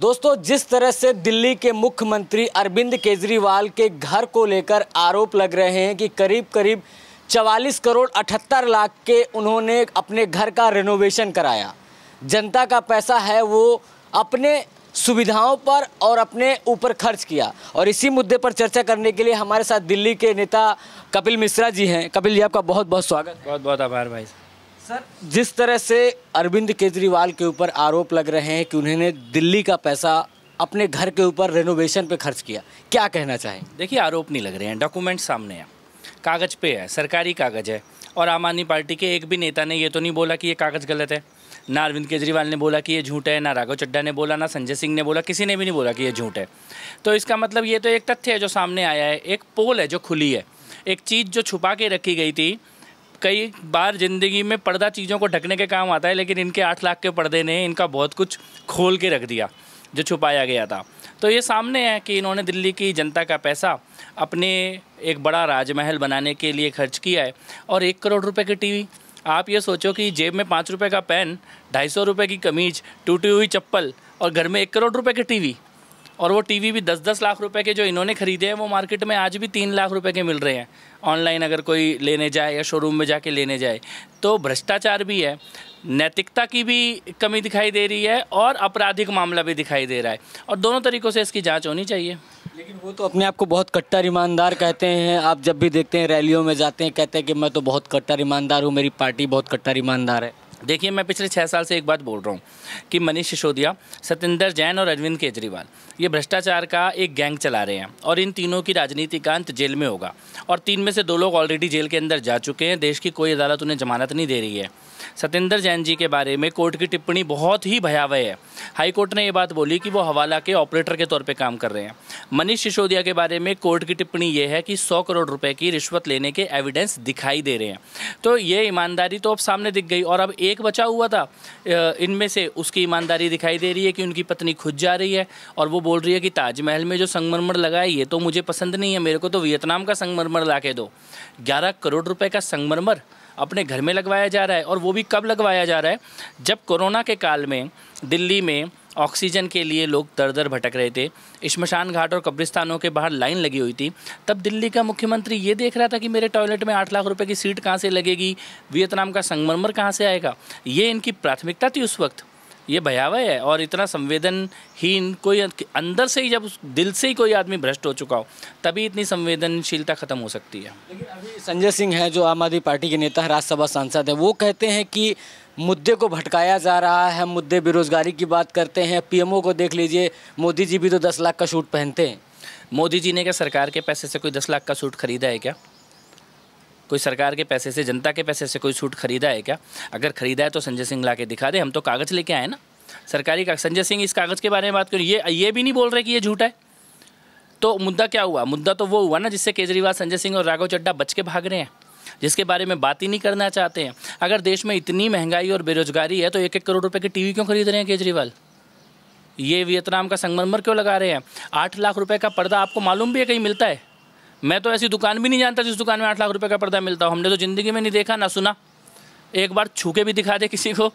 दोस्तों जिस तरह से दिल्ली के मुख्यमंत्री अरविंद केजरीवाल के घर को लेकर आरोप लग रहे हैं कि करीब करीब 44 करोड़ 78 लाख के उन्होंने अपने घर का रिनोवेशन कराया जनता का पैसा है वो अपने सुविधाओं पर और अपने ऊपर खर्च किया और इसी मुद्दे पर चर्चा करने के लिए हमारे साथ दिल्ली के नेता कपिल मिश्रा जी हैं कपिल जी आपका बहुत बहुत स्वागत बहुत बहुत आभार भाई सर जिस तरह से अरविंद केजरीवाल के ऊपर आरोप लग रहे हैं कि उन्होंने दिल्ली का पैसा अपने घर के ऊपर रेनोवेशन पे खर्च किया क्या कहना चाहें देखिए आरोप नहीं लग रहे हैं डॉक्यूमेंट सामने हैं कागज़ पे है सरकारी कागज़ है और आम आदमी पार्टी के एक भी नेता ने ये तो नहीं बोला कि ये कागज़ गलत है ना अरविंद केजरीवाल ने बोला कि ये झूठ है ना राघव चड्डा ने बोला ना संजय सिंह ने बोला किसी ने भी नहीं बोला कि ये झूठ है तो इसका मतलब ये तो एक तथ्य है जो सामने आया है एक पोल है जो खुली है एक चीज़ जो छुपा के रखी गई थी कई बार ज़िंदगी में पर्दा चीज़ों को ढकने के काम आता है लेकिन इनके आठ लाख के पर्दे ने इनका बहुत कुछ खोल के रख दिया जो छुपाया गया था तो ये सामने है कि इन्होंने दिल्ली की जनता का पैसा अपने एक बड़ा राजमहल बनाने के लिए खर्च किया है और एक करोड़ रुपए की टीवी आप ये सोचो कि जेब में पाँच रुपये का पेन ढाई सौ रुपये की कमीज टूटी हुई चप्पल और घर में एक करोड़ रुपये की टी और वो टीवी भी दस दस लाख रुपए के जो इन्होंने खरीदे हैं वो मार्केट में आज भी तीन लाख रुपए के मिल रहे हैं ऑनलाइन अगर कोई लेने जाए या शोरूम में जाके लेने जाए तो भ्रष्टाचार भी है नैतिकता की भी कमी दिखाई दे रही है और आपराधिक मामला भी दिखाई दे रहा है और दोनों तरीक़ों से इसकी जाँच होनी चाहिए लेकिन वो तो अपने आप को बहुत कट्टर ईमानदार कहते हैं आप जब भी देखते हैं रैलियों में जाते हैं कहते हैं कि मैं तो बहुत कट्टर ईमानदार हूँ मेरी पार्टी बहुत कट्टर ईमानदार है देखिए मैं पिछले छः साल से एक बात बोल रहा हूँ कि मनीष सिसोदिया सतेंद्र जैन और अरविंद केजरीवाल ये भ्रष्टाचार का एक गैंग चला रहे हैं और इन तीनों की राजनीति का अंत जेल में होगा और तीन में से दो लोग ऑलरेडी जेल के अंदर जा चुके हैं देश की कोई अदालत उन्हें जमानत नहीं दे रही है सतेंद्र जैन जी के बारे में कोर्ट की टिप्पणी बहुत ही भयावह है हाई कोर्ट ने यह बात बोली कि वो हवाला के ऑपरेटर के तौर पर काम कर रहे हैं मनीष सिसोदिया के बारे में कोर्ट की टिप्पणी ये है कि सौ करोड़ रुपए की रिश्वत लेने के एविडेंस दिखाई दे रहे हैं तो ये ईमानदारी तो अब सामने दिख गई और अब एक बचा हुआ था इनमें से उसकी ईमानदारी दिखाई दे रही है कि उनकी पत्नी खुद जा रही है और वो बोल रही है कि ताजमहल में जो संगमरमर लगा है ये तो मुझे पसंद नहीं है मेरे को तो वियतनाम का संगमरमर ला के दो ग्यारह करोड़ रुपये का संगमरमर अपने घर में लगवाया जा रहा है और वो भी कब लगवाया जा रहा है जब कोरोना के काल में दिल्ली में ऑक्सीजन के लिए लोग दर दर भटक रहे थे शमशान घाट और कब्रिस्तानों के बाहर लाइन लगी हुई थी तब दिल्ली का मुख्यमंत्री ये देख रहा था कि मेरे टॉयलेट में आठ लाख रुपए की सीट कहाँ से लगेगी वियतनाम का संगमरमर कहाँ से आएगा ये इनकी प्राथमिकता थी उस वक्त ये भयावह है और इतना संवेदनहीन कोई अंदर से ही जब दिल से ही कोई आदमी भ्रष्ट हो चुका हो तभी इतनी संवेदनशीलता खत्म हो सकती है लेकिन अभी संजय सिंह है जो आम आदमी पार्टी के नेता है राज्यसभा सांसद है वो कहते हैं कि मुद्दे को भटकाया जा रहा है मुद्दे बेरोजगारी की बात करते हैं पीएमओ को देख लीजिए मोदी जी भी तो दस लाख का सूट पहनते हैं मोदी जी ने क्या सरकार के पैसे से कोई दस लाख का सूट खरीदा है क्या कोई सरकार के पैसे से जनता के पैसे से कोई सूट खरीदा है क्या अगर खरीदा है तो संजय सिंह ला के दिखा दे हम तो कागज़ लेके आए ना सरकारी का संजय सिंह इस कागज़ के बारे में बात करें ये ये भी नहीं बोल रहे कि ये झूठा है तो मुद्दा क्या हुआ मुद्दा तो वो हुआ ना जिससे केजरीवाल संजय सिंह और राघव चड्डा बच के भाग रहे हैं जिसके बारे में बात ही नहीं करना चाहते हैं अगर देश में इतनी महंगाई और बेरोजगारी है तो एक एक करोड़ रुपए की टीवी क्यों खरीद रहे हैं केजरीवाल ये वियतनाम का संगमरमर क्यों लगा रहे हैं आठ लाख रुपए का पर्दा आपको मालूम भी है कहीं मिलता है मैं तो ऐसी दुकान भी नहीं जानता जिस दुकान में आठ लाख रुपये का पर्दा मिलता हो हमने तो ज़िंदगी में नहीं देखा ना सुना एक बार छू के भी दिखा दे किसी को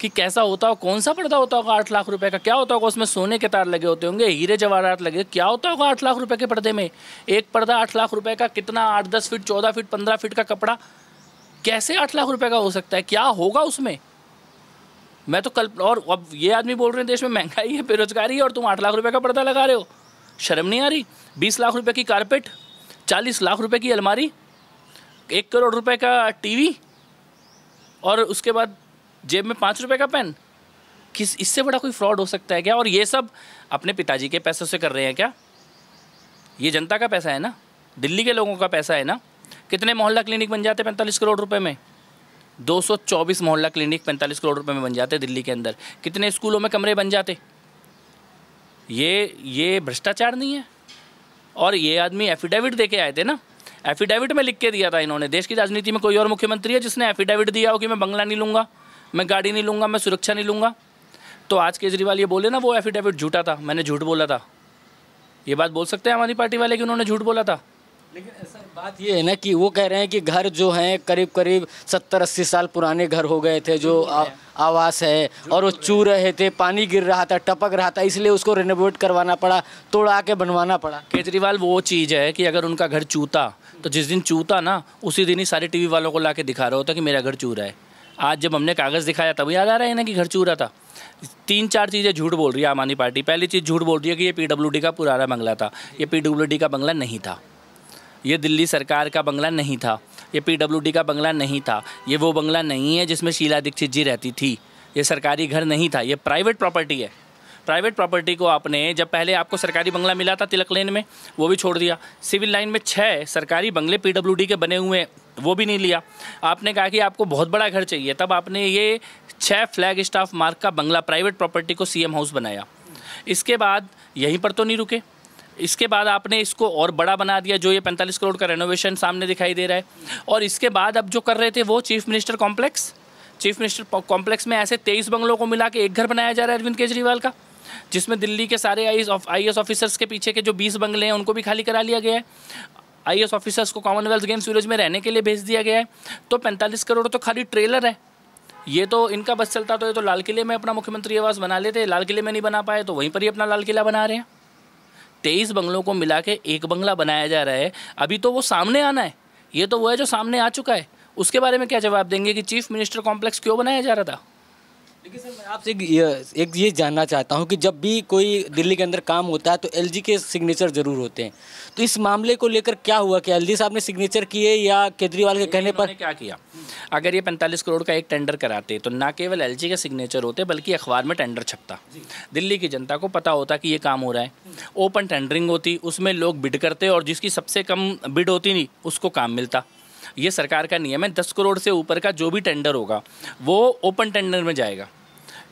कि कैसा होता हो कौन सा पर्दा होता होगा आठ लाख रुपए का क्या होता होगा उसमें सोने के तार लगे होते होंगे हीरे जवाहरात लगे क्या होता होगा आठ लाख रुपए के पर्दे में एक पर्दा आठ लाख रुपए का कितना आठ दस फीट चौदह फीट पंद्रह फीट का कपड़ा कैसे आठ लाख रुपए का हो सकता है क्या होगा उसमें मैं तो कल और अब ये आदमी बोल रहे हैं देश में महंगाई है बेरोजगारी है और तुम आठ लाख रुपये का पर्दा लगा रहे हो शर्म नहीं आ रही बीस लाख रुपये की कारपेट चालीस लाख रुपए की अलमारी एक करोड़ रुपए का टीवी और उसके बाद जेब में पाँच रुपए का पेन किस इससे बड़ा कोई फ्रॉड हो सकता है क्या और ये सब अपने पिताजी के पैसों से कर रहे हैं क्या ये जनता का पैसा है ना दिल्ली के लोगों का पैसा है ना कितने मोहल्ला क्लिनिक बन जाते पैंतालीस करोड़ रुपये में दो मोहल्ला क्लिनिक पैंतालीस करोड़ रुपये में बन जाते दिल्ली के अंदर कितने स्कूलों में कमरे बन जाते ये ये भ्रष्टाचार नहीं है और ये आदमी एफिडेविट दे के आए थे ना एफिडेविट में लिख के दिया था इन्होंने देश की राजनीति में कोई और मुख्यमंत्री है जिसने एफिडेविट दिया हो कि मैं बंगला नहीं लूँगा मैं गाड़ी नहीं लूँगा मैं सुरक्षा नहीं लूँगा तो आज केजरीवाल ये बोले ना वो एफिडेविट झूठा था मैंने झूठ बोला था ये बात बोल सकते हैं हमारी पार्टी वाले कि उन्होंने झूठ बोला था लेकिन ऐसा बात ये है ना कि वो कह रहे हैं कि घर जो हैं करीब करीब सत्तर अस्सी साल पुराने घर हो गए थे जो आ, आवास है और वो चू रहे थे पानी गिर रहा था टपक रहा था इसलिए उसको रेनोवेट करवाना पड़ा तोड़ा के बनवाना पड़ा केजरीवाल वो चीज़ है कि अगर उनका घर चूता तो जिस दिन चूता ना उसी दिन ही सारे टीवी वालों को ला दिखा रहा होता कि मेरा घर चू रहा है आज जब हमने कागज़ दिखाया तब याद आ रहा है ना कि घर चू रहा था तीन चार चीज़ें झूठ बोल रही है आम आदमी पार्टी पहली चीज़ झूठ बोल रही है कि ये पी का पुराना बंगला था ये पी का बंगला नहीं था ये दिल्ली सरकार का बंगला नहीं था ये पीडब्ल्यूडी का बंगला नहीं था ये वो बंगला नहीं है जिसमें शीला दीक्षित जी रहती थी ये सरकारी घर नहीं था ये प्राइवेट प्रॉपर्टी है प्राइवेट प्रॉपर्टी को आपने जब पहले आपको सरकारी बंगला मिला था तिलक लेन में वो भी छोड़ दिया सिविल लाइन में छः सरकारी बंगले पीडब्ल्यूडी के बने हुए वो भी नहीं लिया आपने कहा कि आपको बहुत बड़ा घर चाहिए तब आपने ये छः फ्लैग स्टाफ मार्क का बंगला प्राइवेट प्रॉपर्टी को सीएम हाउस बनाया इसके बाद यहीं पर तो नहीं रुके इसके बाद आपने इसको और बड़ा बना दिया जो ये पैंतालीस करोड़ का रेनोवेशन सामने दिखाई दे रहा है और इसके बाद अब जो कर रहे थे वो chief minister complex chief minister complex में ऐसे तेईस बंगलों को मिला के एक घर बनाया जा रहा है अरविंद केजरीवाल का जिसमें दिल्ली के सारे आई आई एस ऑफिसर्स के पीछे के जो बीस बंगले हैं उनको भी खाली करा लिया गया है आई एस ऑफिसर्स को कॉमनवेल्थ गेम्स विलेज में रहने के लिए भेज दिया गया है तो पैंतालीस करोड़ तो खाली ट्रेलर है ये तो इनका बस चलता तो ये तो लाल किले में अपना मुख्यमंत्री आवास बना लेते लाल किले में नहीं बना पाए तो वहीं पर ही अपना लाल किला बना रहे हैं तेईस बंगलों को मिला के एक बंगला बनाया जा रहा है अभी तो वो सामने आना है ये तो वो है जो सामने आ चुका है उसके बारे में क्या जवाब देंगे कि चीफ मिनिस्टर कॉम्प्लेक्स क्यों बनाया जा रहा था देखिए सर मैं आपसे एक ये जानना चाहता हूँ कि जब भी कोई दिल्ली के अंदर काम होता है तो एलजी के सिग्नेचर जरूर होते हैं तो इस मामले को लेकर क्या हुआ कि एलजी साहब ने सिग्नेचर किए या केजरीवाल के कहने पर क्या किया अगर ये 45 करोड़ का एक टेंडर कराते तो ना केवल एलजी के सिग्नेचर होते बल्कि अखबार में टेंडर छपता दिल्ली की जनता को पता होता कि ये काम हो रहा है ओपन टेंडरिंग होती उसमें लोग बिड करते और जिसकी सबसे कम बिड होती नहीं उसको काम मिलता ये सरकार का नियम है दस करोड़ से ऊपर का जो भी टेंडर होगा वो ओपन टेंडर में जाएगा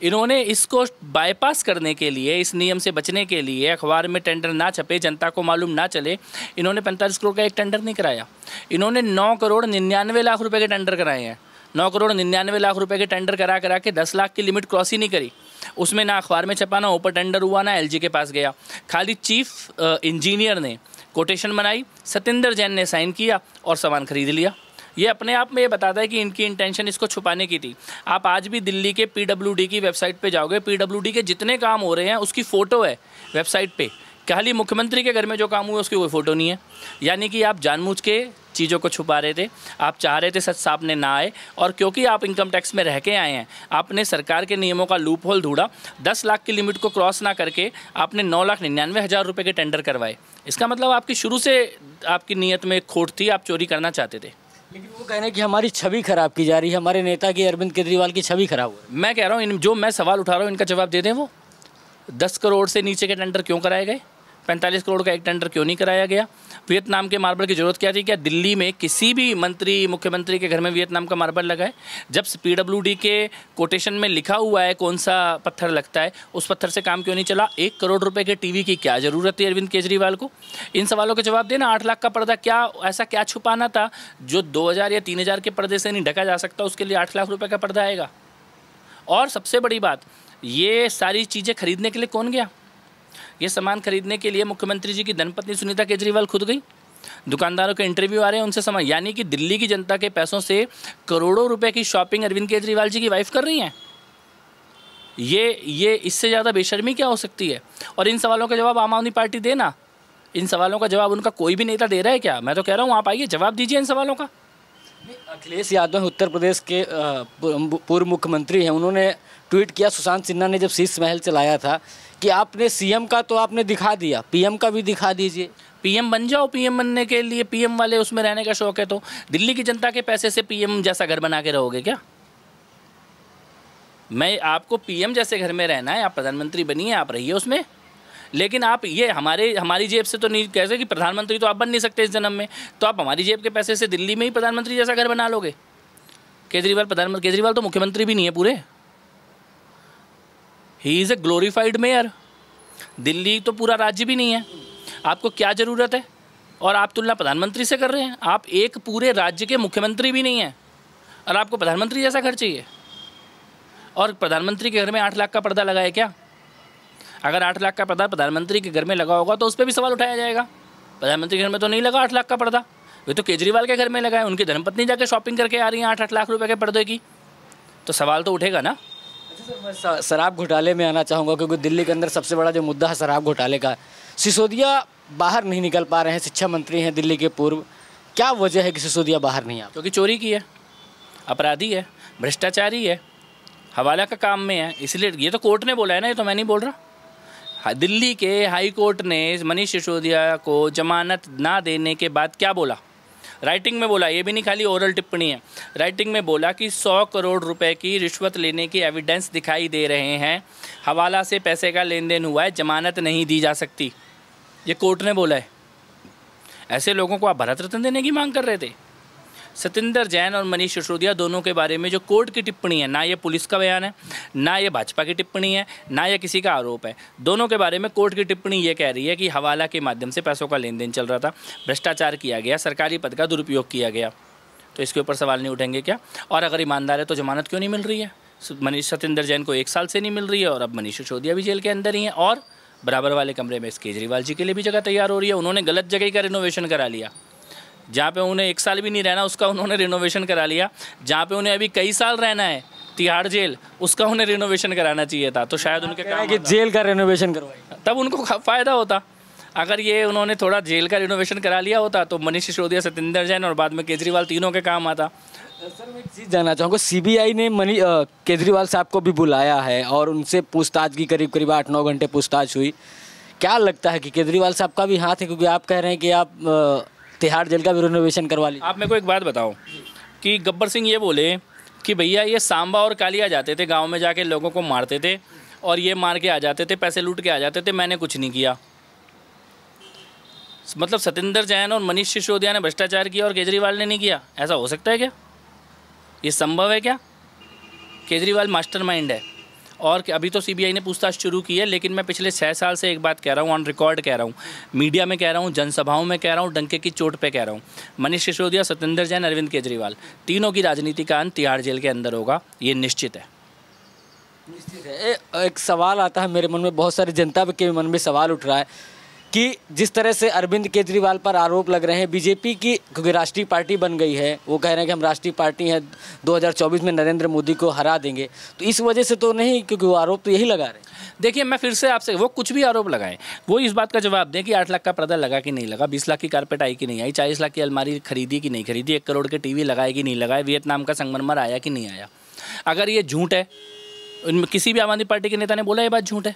इन्होंने इसको बाईपास करने के लिए इस नियम से बचने के लिए अखबार में टेंडर ना छपे जनता को मालूम ना चले इन्होंने पैंतालीस करोड़ का एक टेंडर नहीं कराया इन्होंने नौ करोड़ निन्यानवे लाख रुपए के टेंडर कराए हैं नौ करोड़ निन्यानवे लाख रुपए के टेंडर करा करा के दस लाख की लिमिट क्रॉस ही नहीं करी उसमें ना अखबार में छपा ना ओपन टेंडर हुआ ना एल के पास गया खाली चीफ इंजीनियर ने कोटेशन बनाई सतेंद्र जैन ने साइन किया और सामान खरीद लिया ये अपने आप में ये बताता है कि इनकी इंटेंशन इसको छुपाने की थी आप आज भी दिल्ली के पीडब्ल्यूडी की वेबसाइट पे जाओगे पीडब्ल्यूडी के जितने काम हो रहे हैं उसकी फ़ोटो है वेबसाइट पे खाली मुख्यमंत्री के घर में जो काम हुआ उसकी कोई फ़ोटो नहीं है यानी कि आप जानबूझ के चीज़ों को छुपा रहे थे आप चाह रहे थे सच सामने ना आए और क्योंकि आप इनकम टैक्स में रह के आए हैं आपने सरकार के नियमों का लूप होल ढूंढा दस लाख की लिमिट को क्रॉस ना करके आपने नौ लाख निन्यानवे हज़ार रुपये के टेंडर करवाए इसका मतलब आपकी शुरू से आपकी नीयत में खोट थी आप चोरी करना चाहते थे लेकिन वो कहने कि हमारी छवि खराब की जा रही है हमारे नेता की अरविंद केजरीवाल की छवि खराब हो रही है मैं कह रहा हूँ जो मैं सवाल उठा रहा हूँ इनका जवाब दे दें वो दस करोड़ से नीचे के टेंडर क्यों कराए गए पैंतालीस करोड़ का एक टेंडर क्यों नहीं कराया गया वियतनाम के मार्बल की ज़रूरत क्या थी क्या दिल्ली में किसी भी मंत्री मुख्यमंत्री के घर में वियतनाम का मार्बल लगाए जब पी के कोटेशन में लिखा हुआ है कौन सा पत्थर लगता है उस पत्थर से काम क्यों नहीं चला एक करोड़ रुपये के टीवी की क्या ज़रूरत थी अरविंद केजरीवाल को इन सवालों के जवाब देना आठ लाख का पर्दा क्या ऐसा क्या छुपाना था जो दो हज़ार या तीन हज़ार के पर्दे से नहीं ढका जा सकता उसके लिए आठ लाख रुपये का पर्दा आएगा और सबसे बड़ी बात ये सारी चीज़ें खरीदने के लिए कौन गया ये सामान खरीदने के लिए मुख्यमंत्री जी की धनपत्नी सुनीता केजरीवाल खुद गई दुकानदारों के इंटरव्यू आ रहे हैं उनसे समझ यानी कि दिल्ली की जनता के पैसों से करोड़ों रुपए की शॉपिंग अरविंद केजरीवाल जी की वाइफ कर रही हैं ये ये इससे ज़्यादा बेशर्मी क्या हो सकती है और इन सवालों का जवाब आम आदमी पार्टी देना इन सवालों का जवाब उनका कोई भी नेता दे रहा है क्या मैं तो कह रहा हूँ आप आइए जवाब दीजिए इन सवालों का अखिलेश यादव उत्तर प्रदेश के पूर्व मुख्यमंत्री हैं उन्होंने ट्वीट किया सुशांत सिन्हा ने जब शीश महल चलाया था कि आपने सीएम का तो आपने दिखा दिया पीएम का भी दिखा दीजिए पीएम बन जाओ पीएम बनने के लिए पीएम वाले उसमें रहने का शौक है तो दिल्ली की जनता के पैसे से पीएम जैसा घर बना के रहोगे क्या मैं आपको पीएम जैसे घर में रहना है आप प्रधानमंत्री बनिए आप रहिए उसमें लेकिन आप ये हमारे हमारी जेब से तो नहीं कह सकते कि प्रधानमंत्री तो आप बन नहीं सकते इस जन्म में तो आप हमारी जेब के पैसे से दिल्ली में ही प्रधानमंत्री जैसा घर बना लोगे केजरीवाल प्रधानमंत्री केजरीवाल तो मुख्यमंत्री भी नहीं है पूरे ही is a glorified mayor Delhi तो पूरा राज्य भी नहीं है आपको क्या ज़रूरत है और आप तुलना प्रधानमंत्री से कर रहे हैं आप एक पूरे राज्य के मुख्यमंत्री भी नहीं हैं और आपको प्रधानमंत्री जैसा घर चाहिए और प्रधानमंत्री के घर में आठ लाख का पर्दा लगाए क्या अगर आठ लाख का पर्दा प्रधानमंत्री के घर में लगा होगा तो उस पर भी सवाल उठाया जाएगा प्रधानमंत्री के घर में तो नहीं लगा आठ लाख का पर्दा वे तो केजरीवाल के घर में लगा है उनकी धर्मपत्नी जाके शॉपिंग करके आ रही हैं आठ आठ लाख रुपये के पर्दे की तो सवाल तो उठेगा ना शराब घोटाले में आना चाहूँगा क्योंकि दिल्ली के अंदर सबसे बड़ा जो मुद्दा है शराब घोटाले का सिसोदिया बाहर नहीं निकल पा रहे हैं शिक्षा मंत्री हैं दिल्ली के पूर्व क्या वजह है कि सिसोदिया बाहर नहीं आ क्योंकि चोरी की है अपराधी है भ्रष्टाचारी है हवाला का काम में है इसलिए ये तो कोर्ट ने बोला है ना ये तो मैं नहीं बोल रहा हाँ, दिल्ली के हाई कोर्ट ने मनीष सिसोदिया को जमानत ना देने के बाद क्या बोला राइटिंग में बोला ये भी नहीं खाली ओरल टिप्पणी है राइटिंग में बोला कि सौ करोड़ रुपए की रिश्वत लेने की एविडेंस दिखाई दे रहे हैं हवाला से पैसे का लेन देन हुआ है जमानत नहीं दी जा सकती ये कोर्ट ने बोला है ऐसे लोगों को आप भारत रत्न देने की मांग कर रहे थे सतेंद्र जैन और मनीष सिसोदिया दोनों के बारे में जो कोर्ट की टिप्पणी है ना ये पुलिस का बयान है ना ये भाजपा की टिप्पणी है ना ये किसी का आरोप है दोनों के बारे में कोर्ट की टिप्पणी ये कह रही है कि हवाला के माध्यम से पैसों का लेन देन चल रहा था भ्रष्टाचार किया गया सरकारी पद का दुरुपयोग किया गया तो इसके ऊपर सवाल नहीं उठेंगे क्या और अगर ईमानदार है तो जमानत क्यों नहीं मिल रही है मनीष सतेंद्र जैन को एक साल से नहीं मिल रही है और अब मनीष सिसोदिया भी जेल के अंदर ही हैं और बराबर वाले कमरे में इस केजरीवाल जी के लिए भी जगह तैयार हो रही है उन्होंने गलत जगह का रिनोवेशन करा लिया जहाँ पे उन्हें एक साल भी नहीं रहना उसका उन्होंने रिनोवेशन करा लिया जहाँ पे उन्हें अभी कई साल रहना है तिहाड़ जेल उसका उन्हें रिनोवेशन कराना चाहिए था तो शायद उनके काम कि जेल का रिनोवेशन करवाया तब उनको फ़ायदा होता अगर ये उन्होंने थोड़ा जेल का रिनोवेशन करा लिया होता तो मनीष सिसोदिया सतेंद्र जैन और बाद में केजरीवाल तीनों के काम आता सर मैं एक चीज़ जानना चाहूँगा सीबीआई ने मनी केजरीवाल साहब को भी बुलाया है और उनसे पूछताछ की करीब करीब आठ नौ घंटे पूछताछ हुई क्या लगता है कि केजरीवाल साहब का भी हाथ है क्योंकि आप कह रहे हैं कि आप तिहाड़ जेल का भी रिनोवेशन करवा ली आप मेरे को एक बात बताओ कि गब्बर सिंह ये बोले कि भैया ये सांबा और कालिया जाते थे गाँव में जाके लोगों को मारते थे और ये मार के आ जाते थे पैसे लूट के आ जाते थे मैंने कुछ नहीं किया मतलब सतेंद्र जैन और मनीष सिसोदिया ने भ्रष्टाचार किया और केजरीवाल ने नहीं किया ऐसा हो सकता है क्या ये संभव है क्या केजरीवाल मास्टरमाइंड है और अभी तो सीबीआई ने पूछताछ शुरू की है लेकिन मैं पिछले छः साल से एक बात कह रहा हूँ ऑन रिकॉर्ड कह रहा हूँ मीडिया में कह रहा हूँ जनसभाओं में कह रहा हूँ डंके की चोट पर कह रहा हूँ मनीष सिसोदिया सत्येंद्र जैन अरविंद केजरीवाल तीनों की राजनीति का अंत तिहाड़ जेल के अंदर होगा ये निश्चित है निश्चित है एक सवाल आता है मेरे मन में बहुत सारी जनता के मन में सवाल उठ रहा है कि जिस तरह से अरविंद केजरीवाल पर आरोप लग रहे हैं बीजेपी की क्योंकि राष्ट्रीय पार्टी बन गई है वो कह रहे हैं कि हम राष्ट्रीय पार्टी हैं 2024 में नरेंद्र मोदी को हरा देंगे तो इस वजह से तो नहीं क्योंकि वो आरोप तो यही लगा रहे हैं देखिए मैं फिर से आपसे वो कुछ भी आरोप लगाएं वो इस बात का जवाब दें कि आठ लाख का पर्दा लगा कि नहीं लगा बीस लाख की कारपेट आई कि नहीं आई चालीस लाख की अलमारी खरीदी कि नहीं खरीदी एक करोड़ के वी लगाए कि नहीं लगाए वियतनाम का संगमरमर आया कि नहीं आया अगर ये झूठ है किसी भी आम आदमी पार्टी के नेता ने बोला ये बात झूठ है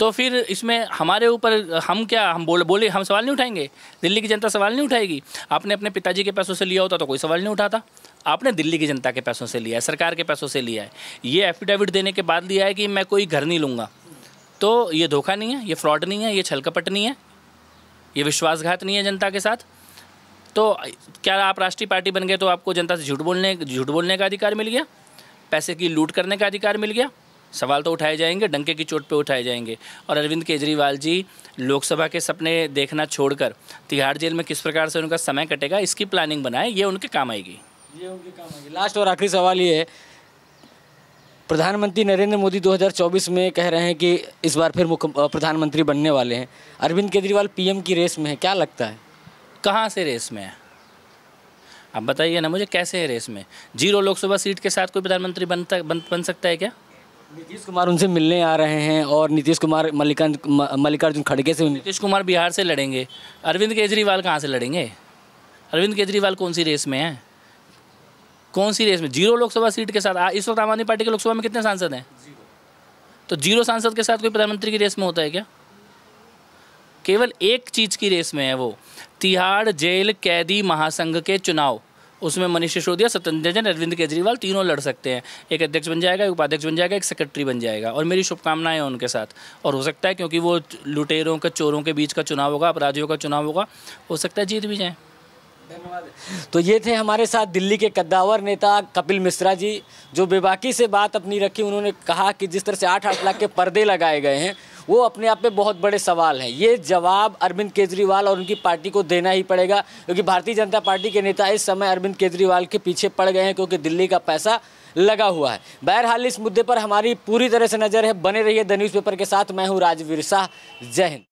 तो फिर इसमें हमारे ऊपर हम क्या हम बोले बोले हम सवाल नहीं उठाएंगे दिल्ली की जनता सवाल नहीं उठाएगी आपने अपने पिताजी के पैसों से लिया होता तो कोई सवाल नहीं उठाता आपने दिल्ली की जनता के पैसों से लिया है सरकार के पैसों से लिया है ये एफिडेविट देने के बाद लिया है कि मैं कोई घर नहीं लूँगा तो ये धोखा नहीं है ये फ्रॉड नहीं है ये छलकपट नहीं है ये विश्वासघात नहीं है जनता के साथ तो क्या आप राष्ट्रीय पार्टी बन गए तो आपको जनता से झूठ बोलने झूठ बोलने का अधिकार मिल गया पैसे की लूट करने का अधिकार मिल गया सवाल तो उठाए जाएंगे डंके की चोट पे उठाए जाएंगे और अरविंद केजरीवाल जी लोकसभा के सपने देखना छोड़कर तिहाड़ जेल में किस प्रकार से उनका समय कटेगा इसकी प्लानिंग बनाए ये उनके काम आएगी ये उनके काम आएगी लास्ट और आखिरी सवाल ये है प्रधानमंत्री नरेंद्र मोदी 2024 में कह रहे हैं कि इस बार फिर प्रधानमंत्री बनने वाले हैं अरविंद केजरीवाल पी की रेस में है क्या लगता है कहाँ से रेस में है आप बताइए ना मुझे कैसे है रेस में जीरो लोकसभा सीट के साथ कोई प्रधानमंत्री बनता बन, बन सकता है क्या नीतीश कुमार उनसे मिलने आ रहे हैं और नीतीश कुमार मल्लिकार्जुन मल्लिकार्जुन खड़गे से नीतीश कुमार बिहार से लड़ेंगे अरविंद केजरीवाल कहाँ से लड़ेंगे अरविंद केजरीवाल कौन सी रेस में है कौन सी रेस में जीरो लोकसभा सीट के साथ इस वक्त आम आदमी पार्टी के लोकसभा में कितने सांसद हैं तो जीरो सांसद के साथ कोई प्रधानमंत्री की रेस में होता है क्या केवल एक चीज़ की रेस में है वो तिहाड़ जेल कैदी महासंघ के चुनाव उसमें मनीष सिसोदिया सत्यन्द्र जैन अरविंद केजरीवाल तीनों लड़ सकते हैं एक अध्यक्ष बन जाएगा एक उपाध्यक्ष बन जाएगा एक सेक्रेटरी बन जाएगा और मेरी शुभकामनाएं हैं उनके साथ और हो सकता है क्योंकि वो लुटेरों के चोरों के बीच का चुनाव होगा अपराधियों का चुनाव होगा हो सकता है जीत भी जाएँ धन्यवाद तो ये थे हमारे साथ दिल्ली के कद्दावर नेता कपिल मिश्रा जी जो बेबाकी से बात अपनी रखी उन्होंने कहा कि जिस तरह से आठ आठ लाख के पर्दे लगाए गए हैं वो अपने आप में बहुत बड़े सवाल हैं ये जवाब अरविंद केजरीवाल और उनकी पार्टी को देना ही पड़ेगा क्योंकि भारतीय जनता पार्टी के नेता इस समय अरविंद केजरीवाल के पीछे पड़ गए हैं क्योंकि दिल्ली का पैसा लगा हुआ है बहरहाल इस मुद्दे पर हमारी पूरी तरह से नज़र है बने रही है द न्यूज़ के साथ मैं हूँ राजवीर शाह जय हिंद